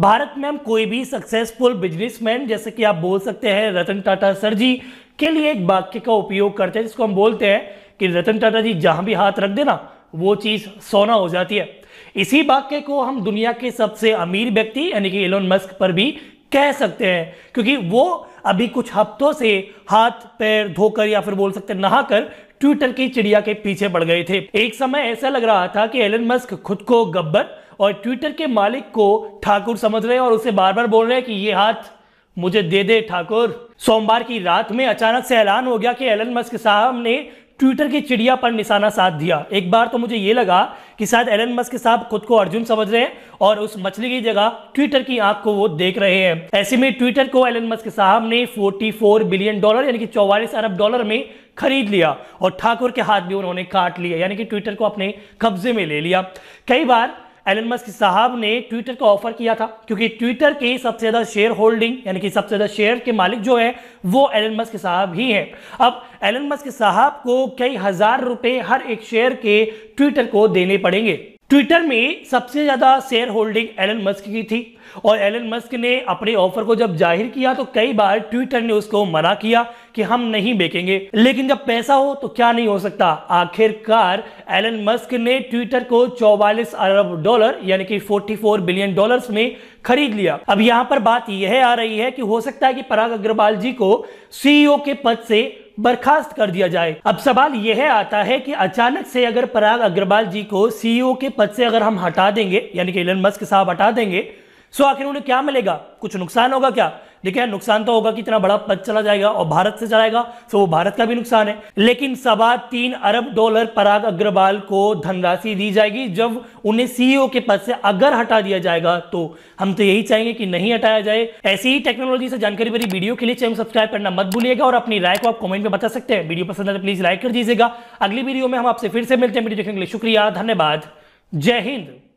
भारत में हम कोई भी सक्सेसफुल बिजनेसमैन जैसे कि आप बोल सकते हैं रतन टाटा सर जी के लिए एक वाक्य का उपयोग करते हैं जिसको हम बोलते हैं कि रतन टाटा जी जहां भी हाथ रख देना वो चीज सोना हो जाती है इसी वाक्य को हम दुनिया के सबसे अमीर व्यक्ति यानी कि एलोन मस्क पर भी कह सकते हैं क्योंकि वो अभी कुछ हफ्तों से हाथ पैर धोकर या फिर बोल सकते नहाकर ट्विटर की चिड़िया के पीछे पड़ गए थे एक समय ऐसा लग रहा था कि एलन मस्क खुद को गब्बर और ट्विटर के मालिक को ठाकुर समझ रहे हैं और उसे बार बार बोल रहे हैं कि ये हाथ मुझे दे दे ठाकुर सोमवार की रात में अचानक से ऐलान हो गया कि एलन मस्क साहब ने ट्विटर की चिड़िया पर निशाना साध दिया एक बार तो मुझे ये लगा कि शायद एलन मस्क साहब खुद को अर्जुन समझ रहे हैं और उस मछली की जगह ट्विटर की आंख को वो देख रहे हैं ऐसे में ट्विटर को एलन मस्क साहब ने 44 बिलियन डॉलर यानी कि 44 अरब डॉलर में खरीद लिया और ठाकुर के हाथ भी उन्होंने काट लिया यानी कि ट्विटर को अपने कब्जे में ले लिया कई बार एलन मस्क साहब ने ट्विटर को ऑफर किया था क्योंकि ट्विटर के सबसे ज्यादा शेयर होल्डिंग यानी कि सबसे ज्यादा शेयर के मालिक जो है वो एलन मस्क साहब ही हैं अब एलन मस्क साहब को कई हजार रुपए हर एक शेयर के ट्विटर को देने पड़ेंगे ट्विटर में सबसे ज़्यादा शेयर होल्डिंग एलन मस्क की थी और एलन मस्क ने अपने ऑफर को जब जाहिर किया तो कई बार ट्विटर ने उसको मना किया कि हम नहीं बेचेंगे लेकिन जब पैसा हो तो क्या नहीं हो सकता आखिरकार एलन मस्क ने ट्विटर को 44 अरब डॉलर यानी कि 44 बिलियन डॉलर्स में खरीद लिया अब यहां पर बात यह आ रही है कि हो सकता है कि पराग अग्रवाल जी को सीईओ e के पद से बर्खास्त कर दिया जाए अब सवाल यह आता है कि अचानक से अगर पराग अग्रवाल जी को सीईओ e के पद से अगर हम हटा देंगे यानी कि इलन मस्क साहब हटा देंगे सो तो आखिर उन्हें क्या मिलेगा कुछ नुकसान होगा क्या देखिए नुकसान तो होगा कि इतना बड़ा पद चला जाएगा और भारत से चलाएगा तो वो भारत का भी नुकसान है लेकिन सवा तीन अरब डॉलर पराग अग्रवाल को धनराशि दी जाएगी जब उन्हें सीईओ e के पद से अगर हटा दिया जाएगा तो हम तो यही चाहेंगे कि नहीं हटाया जाए ऐसी ही टेक्नोलॉजी से जानकारी भरी वीडियो के लिए चैनल सब्सक्राइब करना मत भूलिएगा और अपनी राय को आप कॉमेंट में बता सकते हैं वीडियो पसंद है प्लीज लाइक कर दीजिएगा अगली वीडियो में हम आपसे फिर से मिलते हैं वीडियो देखने के लिए शुक्रिया धन्यवाद जय हिंद